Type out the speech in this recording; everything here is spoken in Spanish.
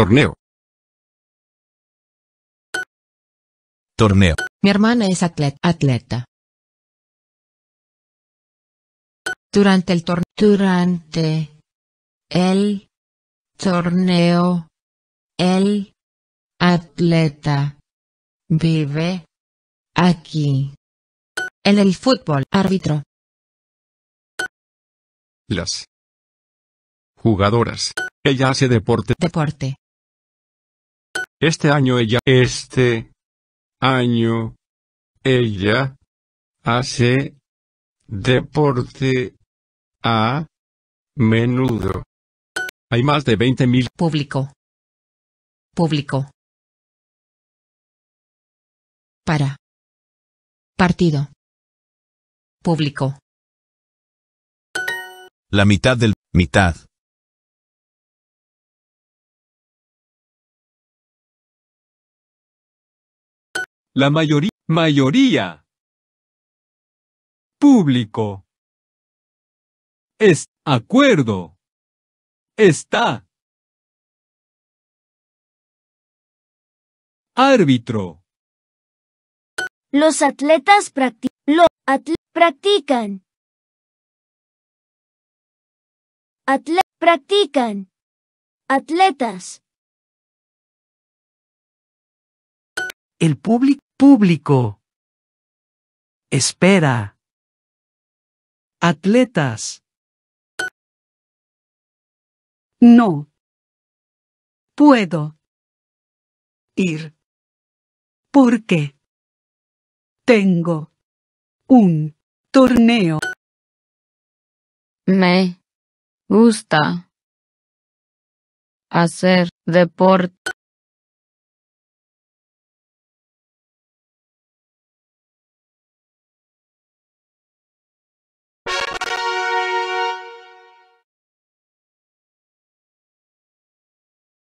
torneo. Torneo. Mi hermana es atleta. Durante el torneo. Durante el torneo. El atleta vive aquí. En el fútbol, árbitro. Las jugadoras. Ella hace deporte. Deporte. Este año ella, este año ella hace deporte a menudo. Hay más de mil Público. Público. Para. Partido. Público. La mitad del mitad. La mayoría. Mayoría. Público. Es. Acuerdo. Está. Árbitro. Los atletas practi lo practican. Atle practican. Atletas. El público. Público. Espera. Atletas. No. Puedo. Ir. Porque. Tengo. Un. Torneo. Me. Gusta. Hacer deporte.